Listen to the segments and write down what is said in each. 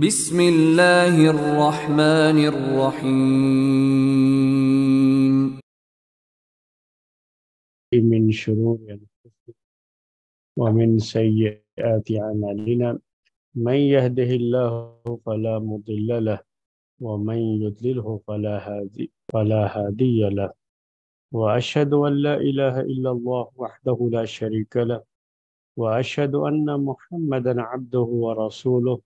بسم الله الرحمن الرحيم من شرور أنفسنا ومن سيئات أعمالنا من يهده الله فلا مضل له ومن يضلله فلا هادي فلا هادي له وأشهد أن لا إله إلا الله وحده لا شريك له وأشهد أن محمدا عبده ورسوله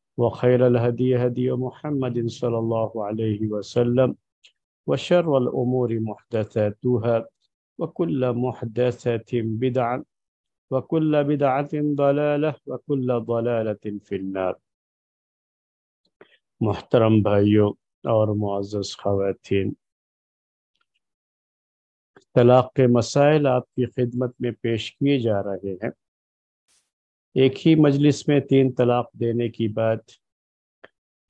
وخير الهدي هدي محمد صلى الله عليه وسلم وشر الأمور محدثاتها وكل محدثة بدعة وكل بدعة ضلالة وكل ضلالة في النار محترم بايو اور معزز خواتین طلاق کے مسائل آپ کی خدمت میں پیش کیے جا رہے ہیں एक ही मजलिस में तीन तलाक देने की बात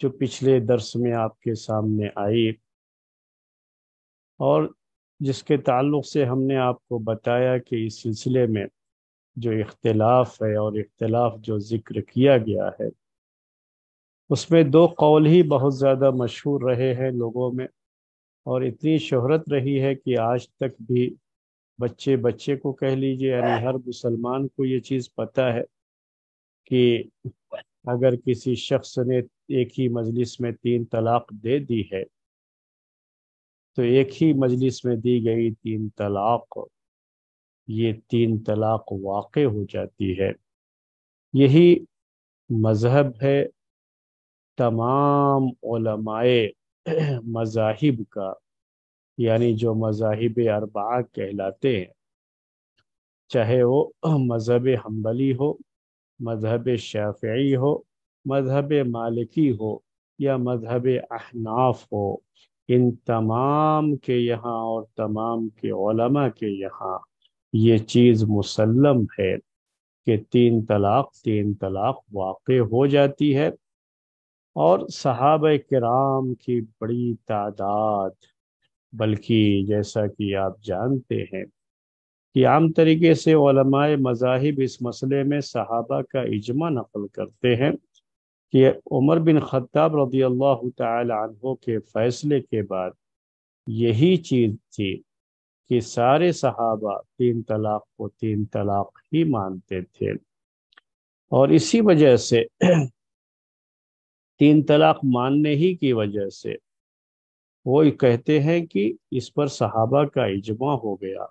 जो पिछले दर्स में आपके सामने आई और जिसके ताल्लुक से हमने आपको बताया कि इस सिलसिले में जो इख्तलाफ है और इख्तलाफ जो ज़िक्र किया गया है उसमें दो कौल ही बहुत ज़्यादा मशहूर रहे हैं लोगों में और इतनी शोहरत रही है कि आज तक भी बच्चे बच्चे को कह लीजिए यानी हर मुसलमान को ये चीज़ पता है कि अगर किसी शख्स ने एक ही मजलिस में तीन तलाक दे दी है तो एक ही मजलिस में दी गई तीन तलाक ये तीन तलाक वाक़ हो जाती है यही मज़हब है तमाम ओलमाए मज़ाहिब का यानी जो मज़ाहिब अरबा कहलाते हैं चाहे वो मज़हब हम्बली हो मजहब शाफी हो मजहब मालिकी हो या मजहब अहनाफ हो इन तमाम के यहाँ और तमाम के ओलमा के यहाँ ये चीज़ मुसलम है कि तीन तलाक तीन तलाक वाक़ हो जाती है और सहाब कराम की बड़ी तादाद बल्कि जैसा कि आप जानते हैं कि आम तरीके से मज़ाहिब इस मसले में सहाबा का इजमा नकल करते हैं कि उमर बिन खत्ताब रदी अल्लाह तहों के फ़ैसले के बाद यही चीज़ थी कि सारे सहाबा तीन तलाक को तीन तलाक ही मानते थे और इसी वजह से तीन तलाक मानने ही की वजह से वो कहते हैं कि इस पर सहाबा का इजमा हो गया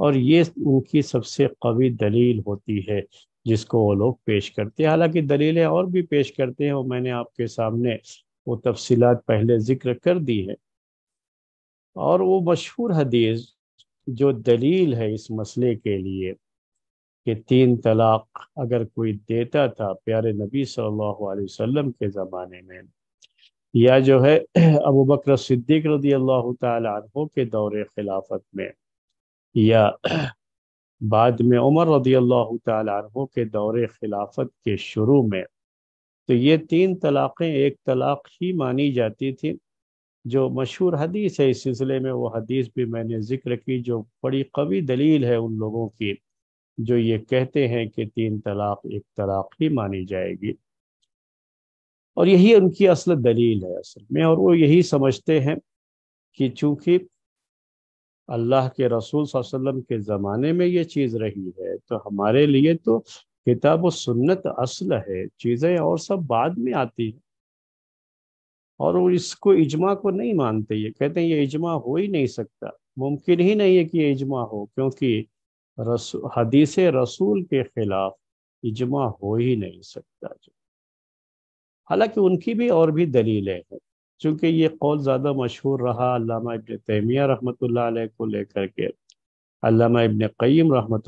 और ये उनकी सबसे कवी दलील होती है जिसको वो लोग पेश करते हैं हालांकि दलीलें और भी पेश करते हैं और मैंने आपके सामने वो तफसीत पहले जिक्र कर दी है और वो मशहूर हदीस जो दलील है इस मसले के लिए कि तीन तलाक अगर कोई देता था प्यारे नबी सल्लल्लाहु अलैहि वसल्लम के ज़माने में या जो है अबू बकर सिद्दीक रदी अल्लाह तहों के दौर खिलाफत में या बाद में उमर रदी अल्लाह तहों के दौरे खिलाफत के शुरू में तो ये तीन तलाक़ें एक तलाक़ ही मानी जाती थी जो मशहूर हदीस है इस सिलसिले में वो हदीस भी मैंने ज़िक्र की जो बड़ी कवी दलील है उन लोगों की जो ये कहते हैं कि तीन तलाक़ एक तलाक़ ही मानी जाएगी और यही उनकी असल दलील है असल में और वो यही समझते हैं कि चूँकि अल्लाह के रसूल वसल्लम के ज़माने में ये चीज़ रही है तो हमारे लिए तो किताब सुन्नत असल है चीज़ें और सब बाद में आती हैं और वो इसको इजमा को नहीं मानते ये कहते हैं ये इजमा हो ही नहीं सकता मुमकिन ही नहीं है कि ये इजमा हो क्योंकि रसू हदीस रसूल के खिलाफ इजमा हो ही नहीं सकता हालांकि उनकी भी और भी दलीलें हैं चूँकि ये कौल ज़्यादा मशहूर रहा अलामा इबन तैमिया रहमत को लेकर के अलामा इबन क़यम रहमत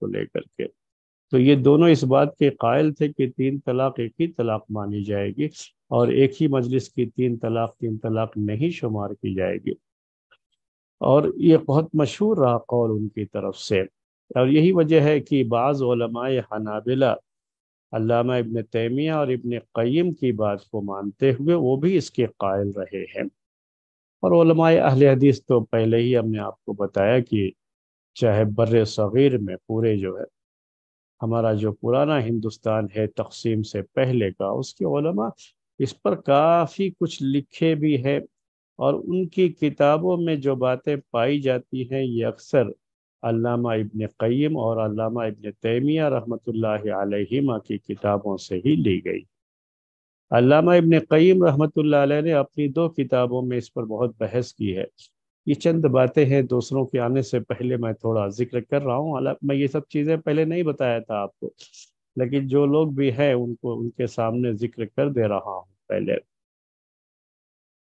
को लेकर के तो ये दोनों इस बात के कायल थे कि तीन तलाक एक ही तलाक मानी जाएगी और एक ही मजलिस की तीन तलाक तीन तलाक नहीं शुमार की जाएगी और ये बहुत मशहूर रहा कौल उनकी तरफ से और यही वजह है कि बाज़ हनाबिला अल्लामा इबन तैमिया और इबन क़य्यम की बात को मानते हुए वो भी इसके कायल रहे हैं और अहल हदीस तो पहले ही हमने आपको बताया कि चाहे बर सग़ीर में पूरे जो है हमारा जो पुराना हिंदुस्तान है तकसीम से पहले का उसके इस पर काफ़ी कुछ लिखे भी हैं और उनकी किताबों में जो बातें पाई जाती हैं ये अक्सर अल्लामा इबन क़य्यम और अल्लामा इबन तैमिया रहमतुल्लाह अलैहिमा की किताबों से ही ली गई अल्लामा इबन क़य्यम रहमत अलैह ने अपनी दो किताबों में इस पर बहुत बहस की है ये चंद बातें हैं दूसरों के आने से पहले मैं थोड़ा जिक्र कर रहा हूँ हालांकि मैं ये सब चीज़ें पहले नहीं बताया था आपको लेकिन जो लोग भी हैं उनको उनके सामने जिक्र कर दे रहा हूँ पहले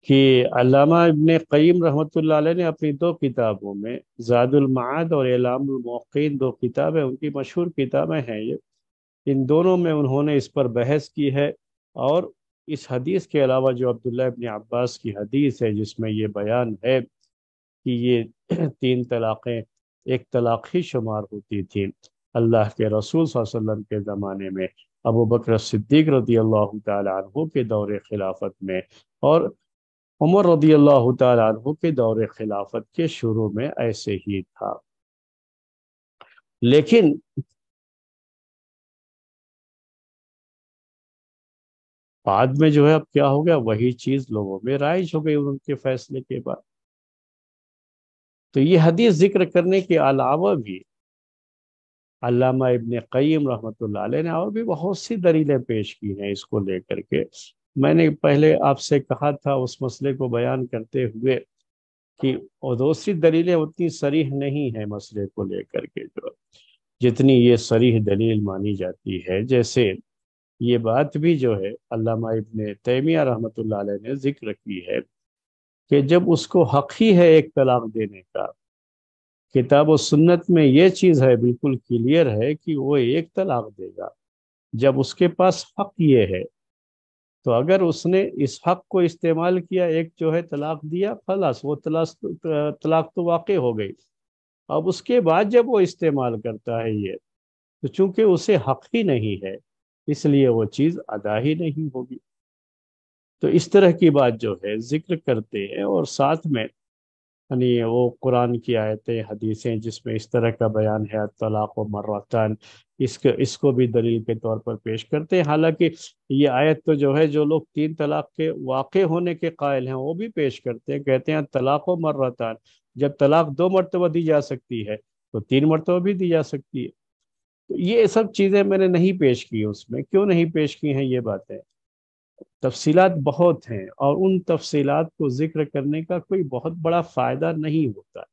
कि अलामा इबन कईम अलैह ने अपनी दो किताबों में ज़ादुलमाद और एलामौकिन दो किताबें उनकी मशहूर किताबें हैं ये इन दोनों में उन्होंने इस पर बहस की है और इस हदीस के अलावा जो अब्दुल्ला इब्ने अब्बास की हदीस है जिसमें ये बयान है कि ये तीन तलाक़ें एक तलाक़ ही शुमार होती थी अल्लाह के रसूल वसल्लम के ज़माने में अबू बकर सिद्दीक रदी अल्लाह तहों के दौर खिलाफत में और उमर रदी अल्लाह तु के दौर खिलाफत के शुरू में ऐसे ही था लेकिन बाद में जो है अब क्या हो गया वही चीज लोगों में राइज हो गई उनके फैसले के बाद तो ये हदीस जिक्र करने के अलावा भी अलामा इबन कईम रहमत ने और भी बहुत सी दलीलें पेश की हैं इसको लेकर के मैंने पहले आपसे कहा था उस मसले को बयान करते हुए कि और दूसरी दलीलें उतनी सरीह नहीं है मसले को लेकर के जो जितनी ये सरीह दलील मानी जाती है जैसे ये बात भी जो है अल्लामा इबन तैमिया रहमत ने जिक्र की है कि जब उसको हक ही है एक तलाक देने का किताब और सुन्नत में ये चीज़ है बिल्कुल क्लियर है कि वो एक तलाक देगा जब उसके पास हक ये है तो अगर उसने इस हक को इस्तेमाल किया एक जो है तलाक दिया खलास वो तलाक तलाक तो वाकई हो गई अब उसके बाद जब वो इस्तेमाल करता है ये तो चूंकि उसे हक ही नहीं है इसलिए वो चीज़ अदा ही नहीं होगी तो इस तरह की बात जो है जिक्र करते हैं और साथ में यानी वो कुरान की आयतें हदीसें जिसमें इस तरह का बयान है तलाक़ व मर्रतान इसको इसको भी दलील के तौर पर पेश करते हैं हालांकि ये आयत तो जो है जो लोग तीन तलाक़ के वाक़ होने के कायल हैं वो भी पेश करते हैं कहते हैं तलाक़ व मर्रतान जब तलाक़ दो मरतबा दी जा सकती है तो तीन मरतबा भी दी जा सकती है तो ये सब चीज़ें मैंने नहीं पेश की उसमें क्यों नहीं पेश की हैं ये बातें तफसीलात बहुत हैं और उन तफसीलात को जिक्र करने का कोई बहुत बड़ा फ़ायदा नहीं होता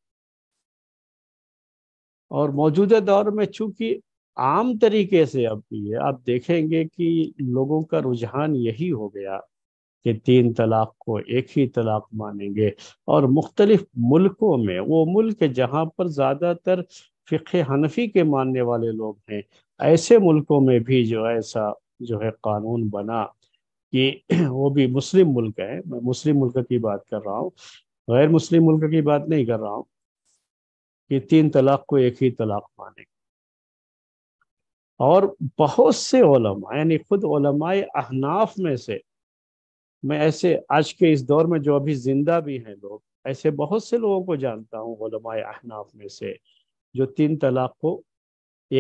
और मौजूदा दौर में चूंकि आम तरीके से अब ये आप देखेंगे कि लोगों का रुझान यही हो गया कि तीन तलाक को एक ही तलाक मानेंगे और मुख्तलिफ मुल्कों में वो मुल्क जहाँ पर ज़्यादातर फ़िक हनफी के मानने वाले लोग हैं ऐसे मुल्कों में भी जो ऐसा जो है कानून बना कि वो भी मुस्लिम मुल्क है मैं मुस्लिम मुल्क की बात कर रहा हूँ गैर मुस्लिम मुल्क की बात नहीं कर रहा हूँ कि तीन तलाक को एक ही तलाक माने और बहुत से ओलमा यानी खुद ओलमाए अहनाफ में से मैं ऐसे आज के इस दौर में जो अभी जिंदा भी हैं लोग ऐसे बहुत से लोगों को जानता हूँ ओलमाए अहनाफ में से जो तीन तलाक को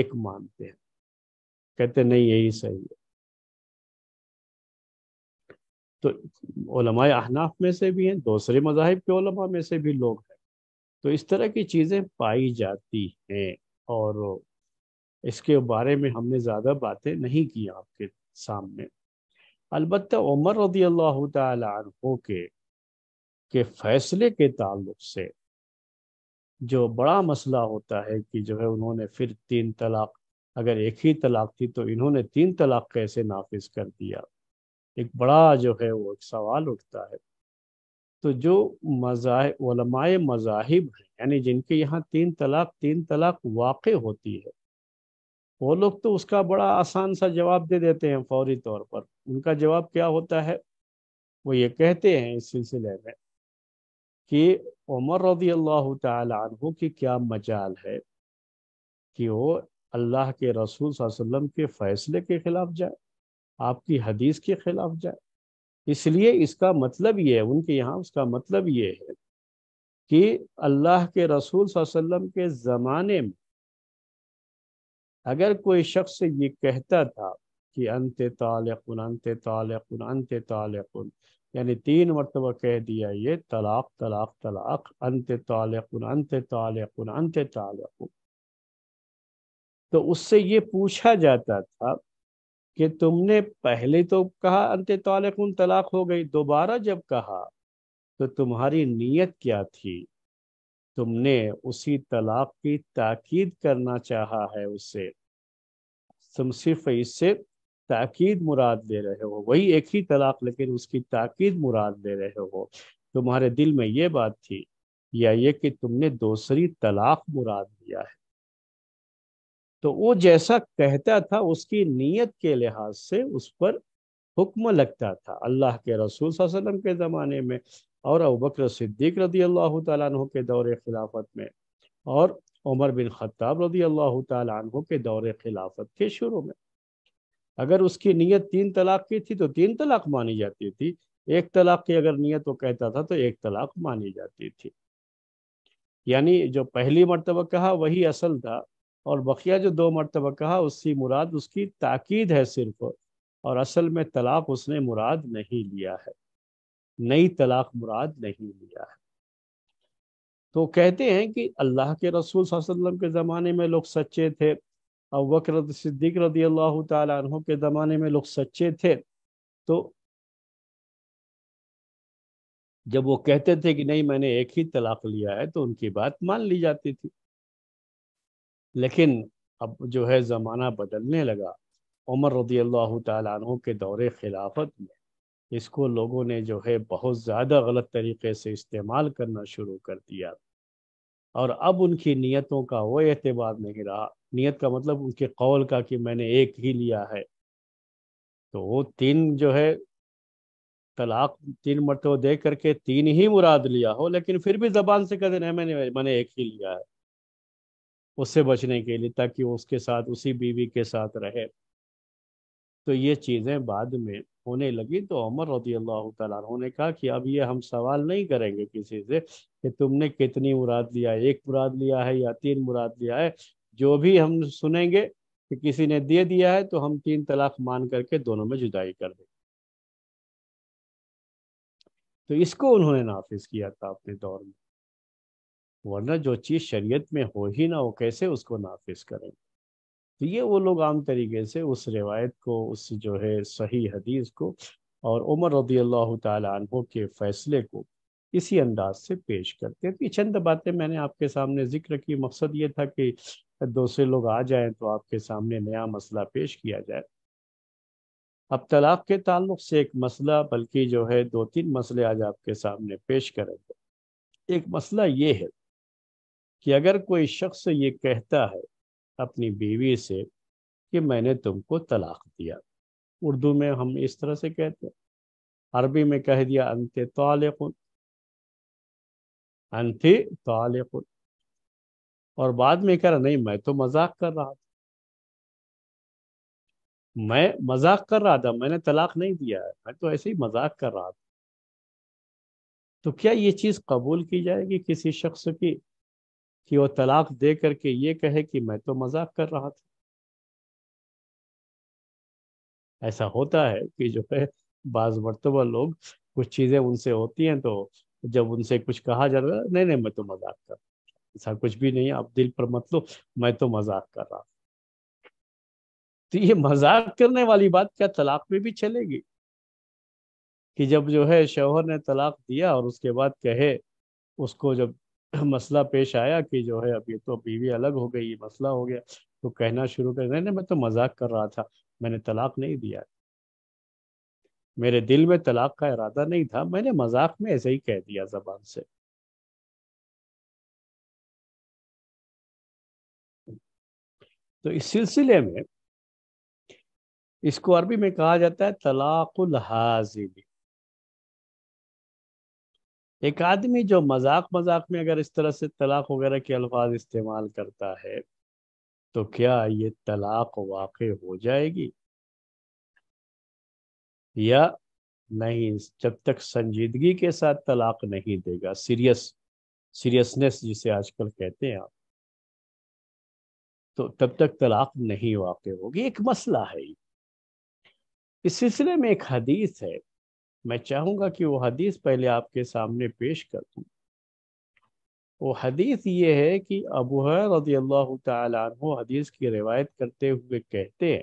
एक मानते हैं कहते नहीं यही सही है तो अहनाफ में से भी हैं दूसरे मजाहब के में से भी लोग हैं तो इस तरह की चीज़ें पाई जाती हैं और इसके बारे में हमने ज़्यादा बातें नहीं की आपके सामने अलबत् उमर रदी अल्लाह तहों के के फैसले के ताल्लुक से जो बड़ा मसला होता है कि जो है उन्होंने फिर तीन तलाक अगर एक ही तलाक थी तो इन्होंने तीन तलाक कैसे नाफिज कर दिया एक बड़ा जो है वो एक सवाल उठता है तो जो मजाए मजाहिब हैं यानी जिनके यहाँ तीन तलाक तीन तलाक वाक़ होती है वो लोग तो उसका बड़ा आसान सा जवाब दे देते हैं फौरी तौर पर उनका जवाब क्या होता है वो ये कहते हैं इस सिलसिले में कि उमर रदी अल्लाह तहु की क्या मजाल है कि वो अल्लाह के रसूल वसम के फ़ैसले के ख़िलाफ़ जाए आपकी हदीस के खिलाफ जाए इसलिए इसका मतलब ये है उनके यहाँ उसका मतलब ये है कि अल्लाह के रसूल वसल्लम के ज़माने में अगर कोई शख्स ये कहता था कि अंत तालकुन अंत तालकुन अंत तालकुन यानी तीन मरतबा कह दिया ये तलाक तलाक तलाक अंत तालकुन अंत तालकुन अंत तालकुन तो उससे ये पूछा जाता था कि तुमने पहले तो कहा अंत तालकुन तलाक हो गई दोबारा जब कहा तो तुम्हारी नीयत क्या थी तुमने उसी तलाक की ताकीद करना चाहा है उससे तुम सिर्फ इससे ताकीद मुराद दे रहे हो वही एक ही तलाक लेकिन उसकी ताकीद मुराद दे रहे हो तुम्हारे दिल में ये बात थी या ये कि तुमने दूसरी तलाक मुराद दिया है तो वो जैसा कहता था उसकी नीयत के लिहाज से उस पर हुक्म लगता था अल्लाह के रसूल वसल्लम के ज़माने में और अबू बकर सिद्दीक रदी अल्लाह तु के दौर खिलाफत में और उमर बिन खत्ताब रदी अल्लाह तु के दौर खिलाफत के शुरू में अगर उसकी नीयत तीन तलाक की थी तो तीन तलाक मानी जाती थी एक तलाक की अगर नीयत वो कहता था तो एक तलाक मानी जाती थी यानी जो पहली मरतबा कहा वही असल था और बकिया जो दो मरतबा कहा उसकी मुराद उसकी ताकीद है सिर्फ और असल में तलाक उसने मुराद नहीं लिया है नई तलाक मुराद नहीं लिया है तो कहते हैं कि अल्लाह के रसूल वसल्लम के ज़माने में लोग सच्चे थे अब वक्र सिद्दीक रदी अल्लाह तहों के ज़माने में लोग सच्चे थे तो जब वो कहते थे कि नहीं मैंने एक ही तलाक लिया है तो उनकी बात मान ली जाती थी लेकिन अब जो है ज़माना बदलने लगा उमर रदी अल्लाह तु के दौरे खिलाफत में इसको लोगों ने जो है बहुत ज़्यादा गलत तरीके से इस्तेमाल करना शुरू कर दिया और अब उनकी नीयतों का वो एतबार नहीं रहा नीयत का मतलब उनके कौल का कि मैंने एक ही लिया है तो वो तीन जो है तलाक तीन मरतब दे करके तीन ही मुराद लिया हो लेकिन फिर भी जबान से कहते हैं मैंने मैंने एक ही लिया है उससे बचने के लिए ताकि वो उसके साथ उसी बीवी के साथ रहे तो ये चीज़ें बाद में होने लगी तो उमर रदी अल्लाह तु ने कहा कि अब ये हम सवाल नहीं करेंगे किसी से कि तुमने कितनी मुराद लिया है एक मुराद लिया है या तीन मुराद लिया है जो भी हम सुनेंगे कि किसी ने दे दिया है तो हम तीन तलाक मान करके दोनों में जुदाई कर देंगे तो इसको उन्होंने नाफिज किया था अपने दौर में वरना जो चीज़ शरीयत में हो ही ना हो कैसे उसको नाफिज करें तो ये वो लोग आम तरीके से उस रिवायत को उस जो है सही हदीस को और उमर रदी अल्लाह तहों के फैसले को इसी अंदाज से पेश करते हैं तो चंद बातें मैंने आपके सामने जिक्र की मकसद ये था कि दूसरे लोग आ जाएं तो आपके सामने नया मसला पेश किया जाए अब तलाक के ताल्लुक से एक मसला बल्कि जो है दो तीन मसले आज आपके सामने पेश करेंगे एक मसला ये है कि अगर कोई शख्स ये कहता है अपनी बीवी से कि मैंने तुमको तलाक दिया उर्दू में हम इस तरह से कहते हैं अरबी में कह दिया अंत तालकुन अंत तालकुन और बाद में कह रहा नहीं मैं तो मजाक कर रहा था मैं मजाक कर रहा था मैंने तलाक नहीं दिया है मैं तो ऐसे ही मजाक कर रहा था तो क्या ये चीज़ कबूल की जाएगी किसी शख्स की कि वो तलाक दे करके ये कहे कि मैं तो मजाक कर रहा था ऐसा होता है कि जो है बाज मरतबा लोग कुछ चीज़ें उनसे होती हैं तो जब उनसे कुछ कहा जा रहा है नहीं नहीं मैं तो मजाक कर ऐसा कुछ भी नहीं आप दिल पर मत लो मैं तो मजाक कर रहा तो ये मजाक करने वाली बात क्या तलाक में भी चलेगी कि जब जो है शोहर ने तलाक दिया और उसके बाद कहे उसको जब मसला पेश आया कि जो है अब ये तो बीवी अलग हो गई ये मसला हो गया तो कहना शुरू कर नहीं मैं तो मजाक कर रहा था मैंने तलाक नहीं दिया मेरे दिल में तलाक का इरादा नहीं था मैंने मजाक में ऐसे ही कह दिया जबान से तो इस सिलसिले में इसको अरबी में कहा जाता है तलाकुल हाजिबी एक आदमी जो मजाक मजाक में अगर इस तरह से तलाक वगैरह के अल्फाज इस्तेमाल करता है तो क्या ये तलाक वाक़ हो जाएगी या नहीं जब तक संजीदगी के साथ तलाक नहीं देगा सीरियस सीरियसनेस जिसे आजकल कहते हैं आप तो तब तक तलाक नहीं वाक़ होगी एक मसला है इस सिलसिले में एक हदीस है मैं चाहूँगा कि वो हदीस पहले आपके सामने पेश कर दूँ वो हदीस ये है कि अबूहर रजी अल्लाह तु हदीस की रिवायत करते हुए कहते हैं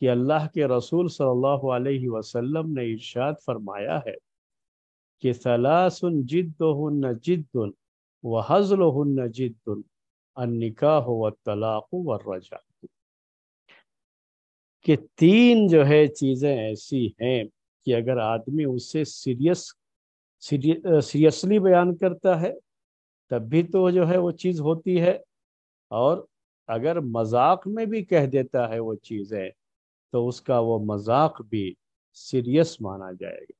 कि अल्लाह के रसूल सल्लल्लाहु अलैहि वसल्लम ने इर्शाद फरमाया है कि सलासुन जिद्दुन जिद्दुन व हज़ल जिद्दुन अनिका व तलाक़ व रजा कि तीन जो है चीज़ें ऐसी हैं कि अगर आदमी उसे सीरियस सीरियसली बयान करता है तब भी तो जो है वो चीज़ होती है और अगर मजाक में भी कह देता है वो चीज़ें तो उसका वो मजाक भी सीरियस माना जाएगा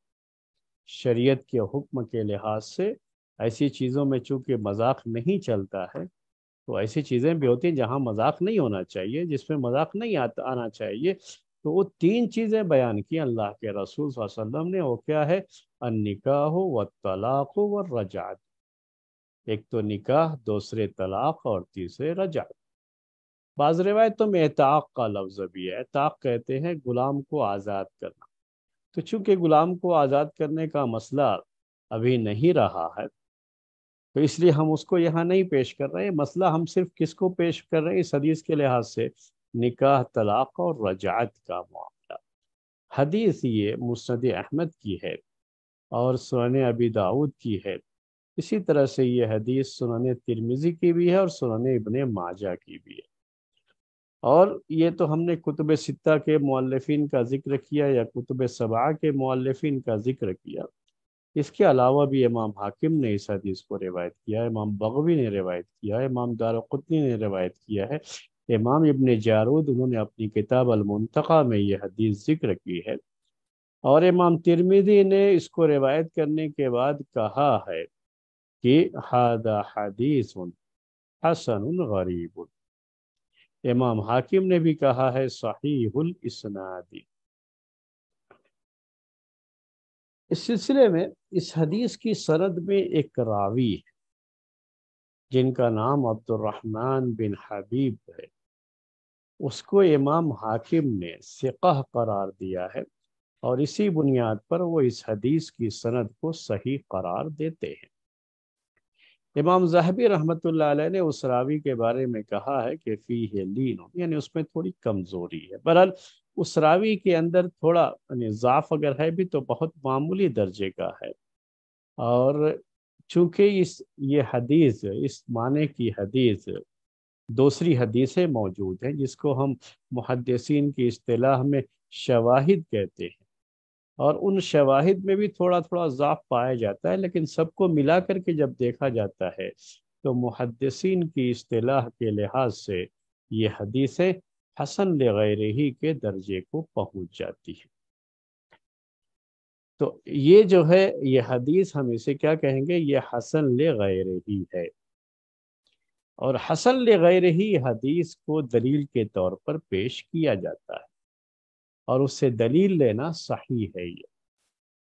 शरीयत के हुक्म के लिहाज से ऐसी चीज़ों में चूंकि मजाक नहीं चलता है तो ऐसी चीज़ें भी होती हैं जहाँ मजाक नहीं होना चाहिए जिसमें मजाक नहीं आता आना चाहिए तो वो तीन चीज़ें बयान की अल्लाह के रसूल वसल्लम ने वो क्या है निकाह व तलाक व रजात एक तो निकाह दूसरे तलाक और तीसरे रजात बाज रवायत तो मेहताक का लफ्ज़ भी है ताक कहते हैं गुलाम को आज़ाद करना तो चूंकि गुलाम को आज़ाद करने का मसला अभी नहीं रहा है तो इसलिए हम उसको यहाँ नहीं पेश कर रहे हैं मसला हम सिर्फ किसको पेश कर रहे हैं इस हदीस के लिहाज से निकाह तलाक और रजात का मामला हदीस ये मुस्द अहमद की है और सुन अबी दाऊद की है इसी तरह से ये हदीस सुन तिरमिज़ी की भी है और सुनन इबन माजा की भी है और ये तो हमने कुतुब सित्ता के मौलफिन का जिक्र किया या कुतब सबा के मौलफिन का जिक्र किया इसके अलावा भी इमाम हाकिम ने इस हदीस को रिवायत किया इमाम बगवी ने रिवायत किया है इमाम दारकुतनी ने रिवायत किया है इमाम इबन जारूद उन्होंने अपनी किताब अलमतका में यह हदीस जिक्र की है और इमाम तिरमिदी ने इसको रिवायत करने के बाद कहा है कि हादा हदीस हसन गरीब इमाम हाकिम ने भी कहा है सहीहुल इसनादी इस सिलसिले में इस हदीस की सरद में एक रावी है जिनका नाम अब्दुलरहमान बिन हबीब है उसको इमाम हाकिम ने सिकह करार दिया है और इसी बुनियाद पर वो इस हदीस की सनद को सही करार देते हैं इमाम जहबी रहमत ने उस रावी के बारे में कहा है कि फ़ी है लीन यानी उसमें थोड़ी कमज़ोरी है बहरहाल उस रावी के अंदर थोड़ा ज़ाफ़ अगर है भी तो बहुत मामूली दर्जे का है और चूंकि इस ये हदीस इस माने की हदीस दूसरी हदीसें मौजूद हैं जिसको हम मुहदसिन की अतलाह में शवाहिद कहते हैं और उन शवाहिद में भी थोड़ा थोड़ा ज़ाफ़ पाया जाता है लेकिन सबको मिला करके जब देखा जाता है तो मुहदसिन की अतलाह के लिहाज से ये हदीसें हसन लगैर ही के दर्जे को पहुँच जाती हैं तो ये जो है ये हदीस हम इसे क्या कहेंगे ये हसन गैर ही है और हसन गैर ही हदीस को दलील के तौर पर पेश किया जाता है और उससे दलील लेना सही है ये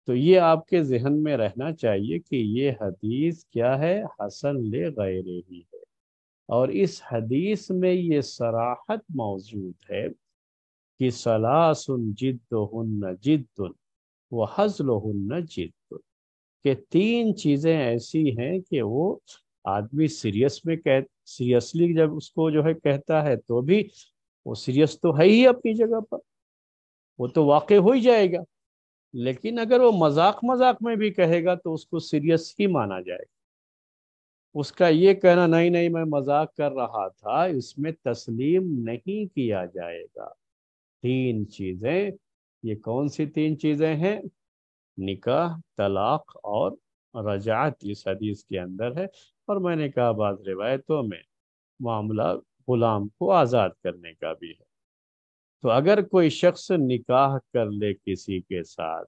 तो ये आपके जहन में रहना चाहिए कि ये हदीस क्या है हसन ले गैर ही है और इस हदीस में ये सराहत मौजूद है कि सलासुन हन्न जिद व हन्न जिद के तीन चीज़ें ऐसी हैं कि वो आदमी सीरियस में कह सीरियसली जब उसको जो है कहता है तो भी वो सीरियस तो है ही अपनी जगह पर वो तो वाक़ हो ही जाएगा लेकिन अगर वो मजाक मजाक में भी कहेगा तो उसको सीरियस ही माना जाएगा उसका ये कहना नहीं नहीं मैं मजाक कर रहा था इसमें तस्लीम नहीं किया जाएगा तीन चीज़ें ये कौन सी तीन चीज़ें हैं निकाह तलाक और रजात इस हदीस के अंदर है और मैंने कहा बाद रिवायतों में मामला गुलाम को आज़ाद करने का भी है तो अगर कोई शख्स निकाह कर ले किसी के साथ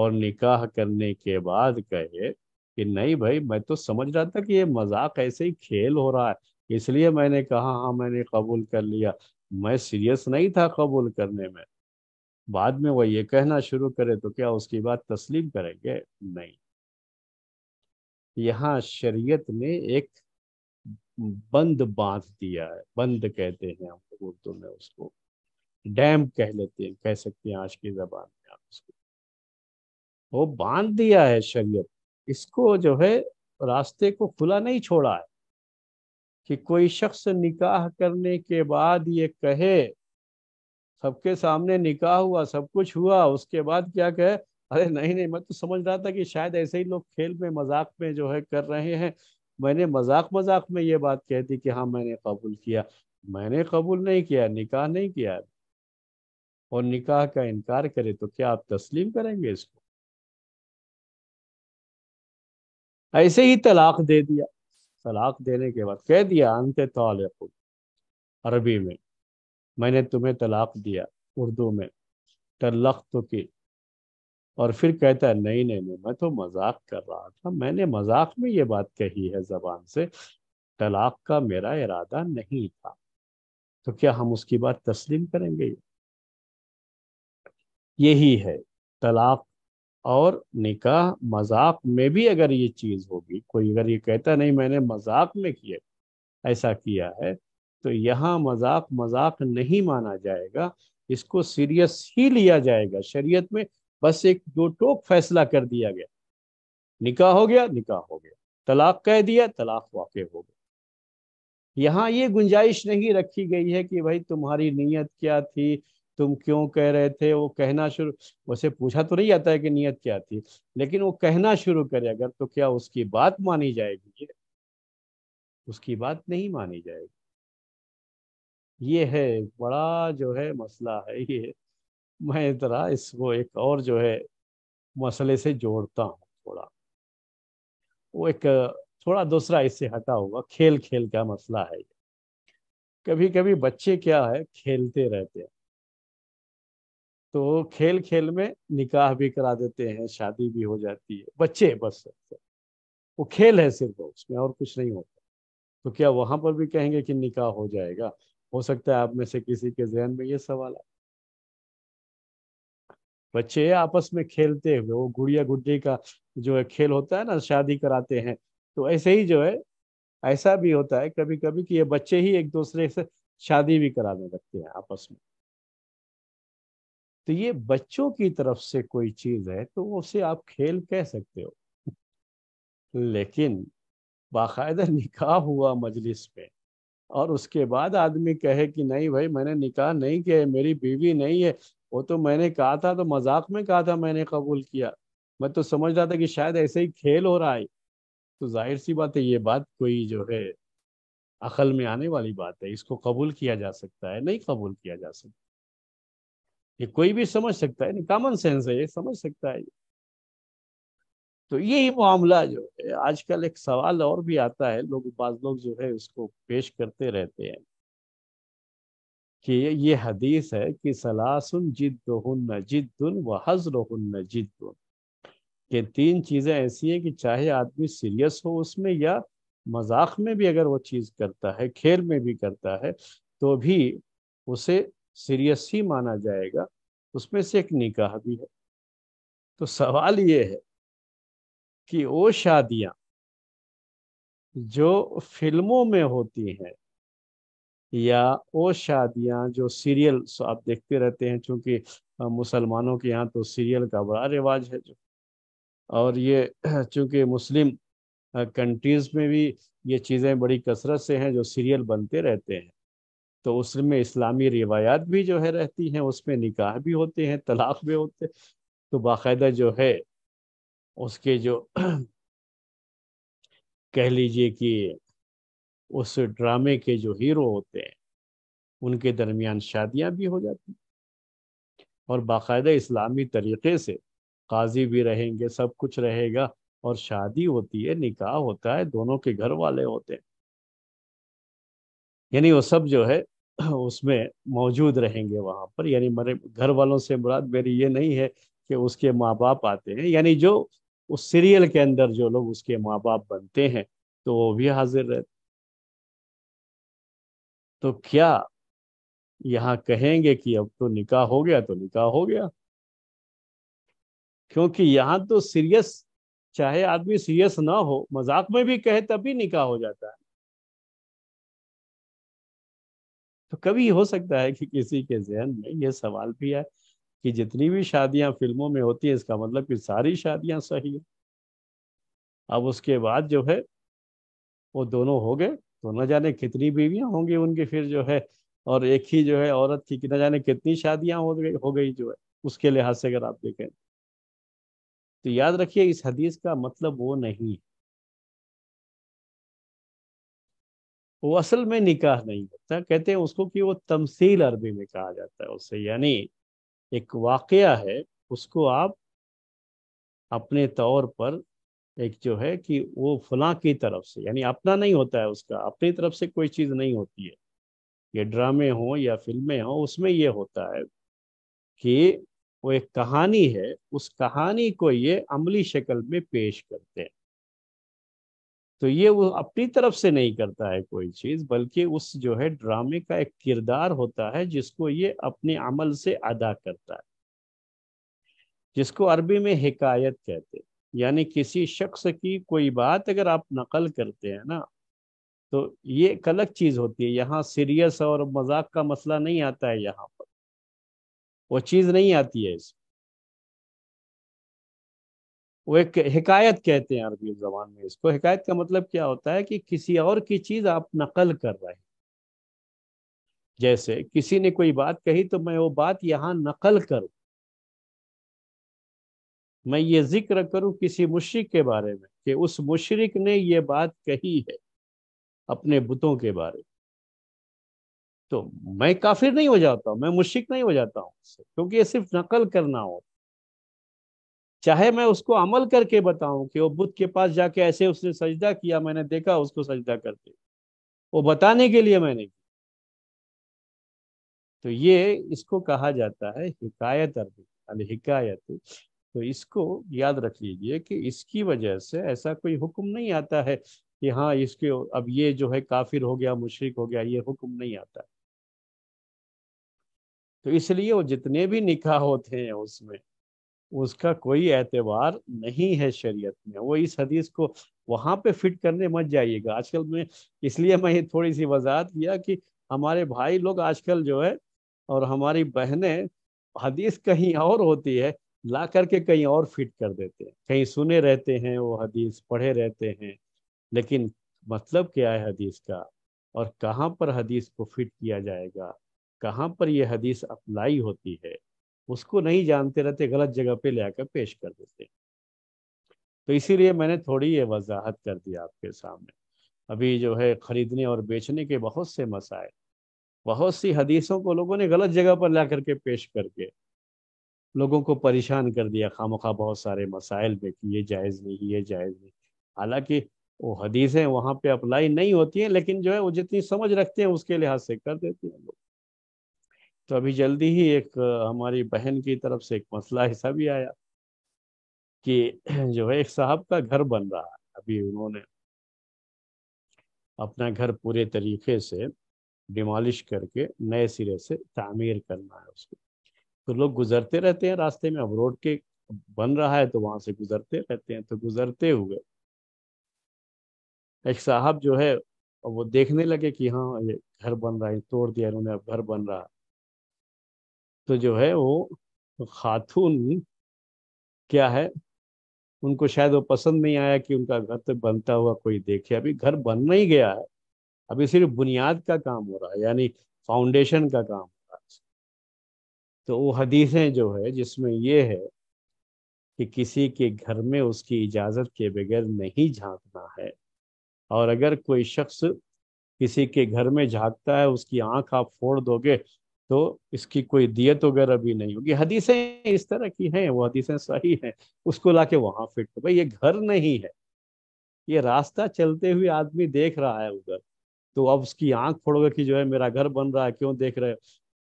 और निकाह करने के बाद कहे कि नहीं भाई मैं तो समझ रहा था कि ये मजाक ऐसे ही खेल हो रहा है इसलिए मैंने कहा हाँ मैंने कबूल कर लिया मैं सीरियस नहीं था कबूल करने में बाद में वह ये कहना शुरू करे तो क्या उसकी बात तस्लीम करेंगे नहीं यहाँ शरीयत ने एक बंद बांध दिया है बंद कहते हैं हम लोग उर्दू में उसको डैम कह लेते हैं कह सकते हैं आज की जबान में आप उसको वो बांध दिया है शरीयत इसको जो है रास्ते को खुला नहीं छोड़ा है कि कोई शख्स निकाह करने के बाद ये कहे सबके सामने निकाह हुआ सब कुछ हुआ उसके बाद क्या कहे अरे नहीं नहीं मैं तो समझ रहा था कि शायद ऐसे ही लोग खेल में मजाक में जो है कर रहे हैं मैंने मजाक मजाक में ये बात कह दी कि हाँ मैंने कबूल किया मैंने कबूल नहीं किया निकाह नहीं किया और निकाह का इनकार करे तो क्या आप तस्लीम करेंगे इसको ऐसे ही तलाक दे दिया तलाक देने के बाद कह दिया अंत अरबी में मैंने तुम्हें तलाक दिया उर्दू में तलख तो की और फिर कहता है नहीं नहीं नहीं मैं तो मजाक कर रहा था मैंने मजाक में ये बात कही है जबान से तलाक का मेरा इरादा नहीं था तो क्या हम उसकी बात तस्लीम करेंगे यही है तलाक और निकाह मजाक में भी अगर ये चीज़ होगी कोई अगर ये कहता नहीं मैंने मजाक में किया ऐसा किया है तो यहाँ मजाक मजाक नहीं माना जाएगा इसको सीरियस ही लिया जाएगा शरीयत में बस एक दो टोक फैसला कर दिया गया निकाह हो गया निकाह हो गया तलाक कह दिया तलाक वाक़ हो गया यहाँ ये गुंजाइश नहीं रखी गई है कि भाई तुम्हारी नीयत क्या थी तुम क्यों कह रहे थे वो कहना शुरू उसे पूछा तो नहीं जाता है कि नीयत क्या थी लेकिन वो कहना शुरू करे अगर तो क्या उसकी बात मानी जाएगी ये उसकी बात नहीं मानी जाएगी ये है बड़ा जो है मसला है ये मैं ज़रा इसको एक और जो है मसले से जोड़ता हूँ थोड़ा वो एक थोड़ा दूसरा इससे हटा हुआ खेल खेल का मसला है कभी कभी बच्चे क्या है खेलते रहते हैं तो खेल खेल में निकाह भी करा देते हैं शादी भी हो जाती है बच्चे बस वो खेल है सिर्फ उसमें और कुछ नहीं होता तो क्या वहां पर भी कहेंगे कि निकाह हो जाएगा हो सकता है आप में से किसी के जहन में ये सवाल आए बच्चे आपस में खेलते हुए वो गुड़िया गुड्डी का जो है खेल होता है ना शादी कराते हैं तो ऐसे ही जो है ऐसा भी होता है कभी कभी कि ये बच्चे ही एक दूसरे से शादी भी कराने लगते हैं आपस में तो ये बच्चों की तरफ से कोई चीज है तो उसे आप खेल कह सकते हो लेकिन बाकायदा निकाह हुआ मजलिस में और उसके बाद आदमी कहे कि नहीं भाई मैंने निकाह नहीं किया है मेरी बीवी नहीं है वो तो मैंने कहा था तो मजाक में कहा था मैंने कबूल किया मैं तो समझ रहा था कि शायद ऐसे ही खेल हो रहा है तो जाहिर सी बात है ये बात कोई जो है अकल में आने वाली बात है इसको कबूल किया जा सकता है नहीं कबूल किया जा सकता ये कोई भी समझ सकता है कॉमन सेंस है ये समझ सकता है तो यही मामला जो है आजकल एक सवाल और भी आता है लोग बाज लोग जो है उसको पेश करते रहते हैं कि ये हदीस है कि सलासुन न जिद व हज़र न जिद्दुन के तीन चीज़ें ऐसी हैं कि चाहे आदमी सीरियस हो उसमें या मजाक में भी अगर वो चीज़ करता है खेल में भी करता है तो भी उसे सीरियस ही माना जाएगा उसमें से एक निकाह भी है तो सवाल ये है कि वो शादियाँ जो फिल्मों में होती हैं या वो शादियाँ जो सीरियल सो आप देखते रहते हैं चूँकि मुसलमानों के यहाँ तो सीरियल का बड़ा रिवाज है जो और ये चूँकि मुस्लिम कंट्रीज़ में भी ये चीज़ें बड़ी कसरत से हैं जो सीरियल बनते रहते हैं तो उसमें इस्लामी रिवायात भी जो है रहती हैं उसमें निकाह भी होते हैं तलाक भी होते तो बाकायदा जो है उसके जो कह लीजिए कि उस ड्रामे के जो हीरो होते हैं उनके दरमियान शादियां भी हो जाती और बाकायदा इस्लामी तरीके से काजी भी रहेंगे सब कुछ रहेगा और शादी होती है निकाह होता है दोनों के घर वाले होते हैं यानी वो सब जो है उसमें मौजूद रहेंगे वहां पर यानी मेरे घर वालों से मुराद मेरी ये नहीं है कि उसके माँ बाप आते हैं यानी जो उस सीरियल के अंदर जो लोग उसके माँ बाप बनते हैं तो वो भी हाजिर रहते तो क्या यहां कहेंगे कि अब तो निकाह हो गया तो निकाह हो गया क्योंकि यहां तो सीरियस चाहे आदमी सीरियस ना हो मजाक में भी कहे तभी निकाह हो जाता है तो कभी हो सकता है कि किसी के जहन में यह सवाल भी है कि जितनी भी शादियां फिल्मों में होती है इसका मतलब कि सारी शादियां सही है अब उसके बाद जो है वो दोनों हो गए तो न जाने कितनी बीवियां होंगी उनकी फिर जो है और एक ही जो है औरत की न जाने कितनी शादियां हो गई हो गई जो है उसके लिहाज से अगर आप देखें तो याद रखिए इस हदीस का मतलब वो नहीं वो असल में निकाह नहीं होता कहते हैं उसको कि वो तमसील अरबी में कहा जाता है उससे यानी एक वाकया है उसको आप अपने तौर पर एक जो है कि वो फला की तरफ से यानी अपना नहीं होता है उसका अपनी तरफ से कोई चीज़ नहीं होती है ये ड्रामे हों या फिल्में हों उसमें ये होता है कि वो एक कहानी है उस कहानी को ये अमली शक्ल में पेश करते हैं तो ये वो अपनी तरफ से नहीं करता है कोई चीज़ बल्कि उस जो है ड्रामे का एक किरदार होता है जिसको ये अपने अमल से अदा करता है जिसको अरबी में हिकायत कहते हैं यानी किसी शख्स की कोई बात अगर आप नकल करते हैं ना तो ये एक अलग चीज़ होती है यहाँ सीरियस और मजाक का मसला नहीं आता है यहाँ पर वो चीज़ नहीं आती है इसमें वो एक हिकायत कहते हैं अरबी जबान में इसको हिकायत का मतलब क्या होता है कि किसी और की चीज़ आप नकल कर रहे हैं जैसे किसी ने कोई बात कही तो मैं वो बात यहाँ नकल करूँ मैं ये जिक्र करूं किसी मुशरक के बारे में कि उस मुशरक ने ये बात कही है अपने बुतों के बारे में तो मैं काफिर नहीं हो जाता मैं मुश्किक नहीं हो जाता उससे क्योंकि ये सिर्फ नकल करना हो चाहे मैं उसको अमल करके बताऊं कि वो बुत के पास जाके ऐसे उसने सजदा किया मैंने देखा उसको सजदा करते वो बताने के लिए मैंने तो ये इसको कहा जाता है हिकायत अरबी अल हिकायत तो इसको याद रख लीजिए कि इसकी वजह से ऐसा कोई हुक्म नहीं आता है कि हाँ इसके अब ये जो है काफिर हो गया मुशरक हो गया ये हुक्म नहीं आता है। तो इसलिए वो जितने भी निकाह होते हैं उसमें उसका कोई एतबार नहीं है शरीयत में वो इस हदीस को वहाँ पे फिट करने मत जाइएगा आजकल में इसलिए मैं थोड़ी सी वजाहत किया कि हमारे भाई लोग आजकल जो है और हमारी बहनें हदीस कहीं और होती है ला करके कहीं और फिट कर देते हैं कहीं सुने रहते हैं वो हदीस पढ़े रहते हैं लेकिन मतलब क्या है हदीस का और कहाँ पर हदीस को फिट किया जाएगा कहाँ पर यह हदीस अप्लाई होती है उसको नहीं जानते रहते गलत जगह पे ले आकर पेश कर देते तो इसीलिए मैंने थोड़ी ये वजाहत कर दी आपके सामने अभी जो है ख़रीदने और बेचने के बहुत से मसाए बहुत सी हदीसों को लोगों ने गलत जगह पर ला करके पेश करके लोगों को परेशान कर दिया खाम खा बहुत सारे मसाइल में कि ये जायज़ नहीं ये जायज़ नहीं हालांकि वो हदीसें वहाँ पे अप्लाई नहीं होती हैं लेकिन जो है वो जितनी समझ रखते हैं उसके लिहाज से कर देते हैं लोग तो अभी जल्दी ही एक हमारी बहन की तरफ से एक मसला ऐसा भी आया कि जो है एक साहब का घर बन रहा है अभी उन्होंने अपना घर पूरे तरीके से डिमोलिश करके नए सिरे से तामीर करना है उसको तो लोग गुजरते रहते हैं रास्ते में अब रोड के बन रहा है तो वहां से गुजरते रहते हैं तो गुजरते हुए एक साहब जो है वो देखने लगे कि हाँ ये घर बन रहा है तोड़ दिया इन्होंने अब घर बन रहा तो जो है वो खातून क्या है उनको शायद वो पसंद नहीं आया कि उनका घर तो बनता हुआ कोई देखे अभी घर बन नहीं गया है अभी सिर्फ बुनियाद का काम हो रहा है यानी फाउंडेशन का काम तो वो हदीसें जो है जिसमें ये है कि किसी के घर में उसकी इजाज़त के बगैर नहीं झांकना है और अगर कोई शख्स किसी के घर में झांकता है उसकी आंख आप फोड़ दोगे तो इसकी कोई दियत वगैरह भी नहीं होगी हदीसें इस तरह की हैं वो हदीसें सही हैं उसको ला के वहाँ फिट तो, भाई ये घर नहीं है ये रास्ता चलते हुए आदमी देख रहा है उधर तो अब उसकी आंख फोड़ोगे कि जो है मेरा घर बन रहा है क्यों देख रहे हो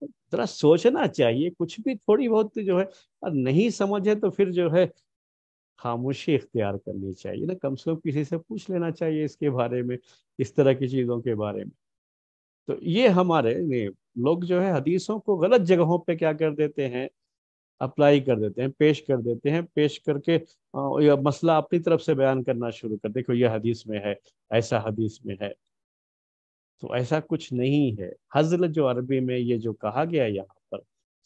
जरा सोचना चाहिए कुछ भी थोड़ी बहुत जो है और नहीं समझे तो फिर जो है खामोशी इख्तियार करनी चाहिए ना कम से कम किसी से पूछ लेना चाहिए इसके बारे में इस तरह की चीज़ों के बारे में तो ये हमारे लोग जो है हदीसों को गलत जगहों पे क्या कर देते हैं अप्लाई कर देते हैं पेश कर देते हैं पेश करके यह मसला अपनी तरफ से बयान करना शुरू कर देखो यह हदीस में है ऐसा हदीस में है तो ऐसा कुछ नहीं है हजल जो अरबी में ये जो कहा गया यहाँ पर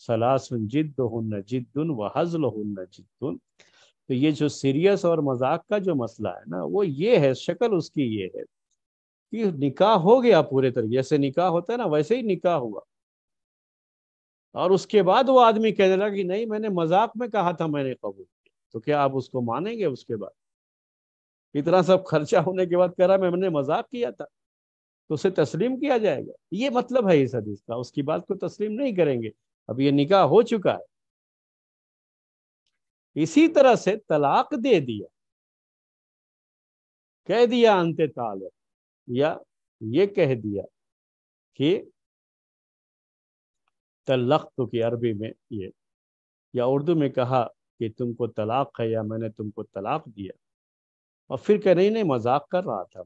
सलासन जिद्द हन जिद्दन व हजल हन जिद्दन तो ये जो सीरियस और मजाक का जो मसला है ना वो ये है शक्ल उसकी ये है कि निकाह हो गया पूरे तरीके जैसे निकाह होता है ना वैसे ही निकाह हुआ और उसके बाद वो आदमी कहने लगा कि नहीं मैंने मजाक में कहा था मैंने कबूल तो क्या आप उसको मानेंगे उसके बाद इतना सब खर्चा होने के बाद कह रहा मैंने मजाक किया था तो उसे तस्लीम किया जाएगा ये मतलब है इस हदीस का उसकी बात को तस्लीम नहीं करेंगे अब ये निकाह हो चुका है इसी तरह से तलाक दे दिया कह दिया अंत ताल या ये कह दिया कि तो की अरबी में ये या उर्दू में कहा कि तुमको तलाक है या मैंने तुमको तलाक दिया और फिर कह नहीं नहीं मजाक कर रहा था